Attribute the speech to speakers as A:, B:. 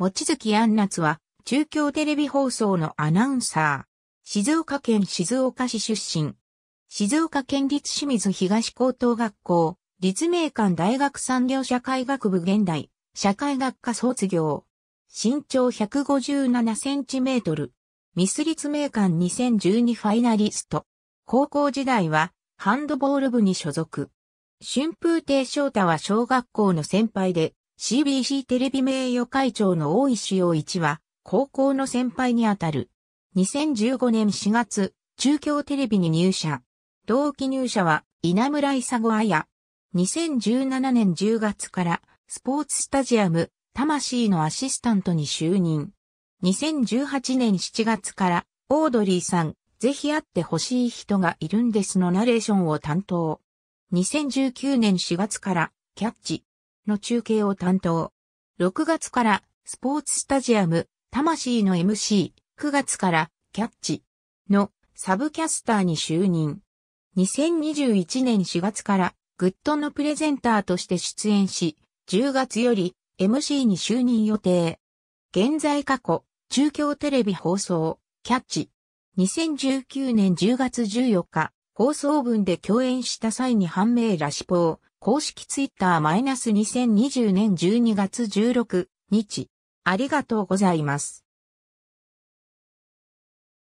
A: もちづき安夏は、中京テレビ放送のアナウンサー。静岡県静岡市出身。静岡県立清水東高等学校、立命館大学産業社会学部現代、社会学科卒業。身長157センチメートル。ミス立命館2012ファイナリスト。高校時代は、ハンドボール部に所属。春風亭翔太は小学校の先輩で、CBC テレビ名誉会長の大石洋一は、高校の先輩にあたる。2015年4月、中京テレビに入社。同期入社は、稲村勲綾。2017年10月から、スポーツスタジアム、魂のアシスタントに就任。2018年7月から、オードリーさん、ぜひ会ってほしい人がいるんですのナレーションを担当。2019年4月から、キャッチ。の中継を担当。6月からスポーツスタジアム、魂の MC、9月からキャッチのサブキャスターに就任。2021年4月からグッドのプレゼンターとして出演し、10月より MC に就任予定。現在過去、中京テレビ放送、キャッチ。2019年10月14日、放送分で共演した際に判明ラシポー、公式ツイッターマイナス -2020 年12月16日。ありがとうございます。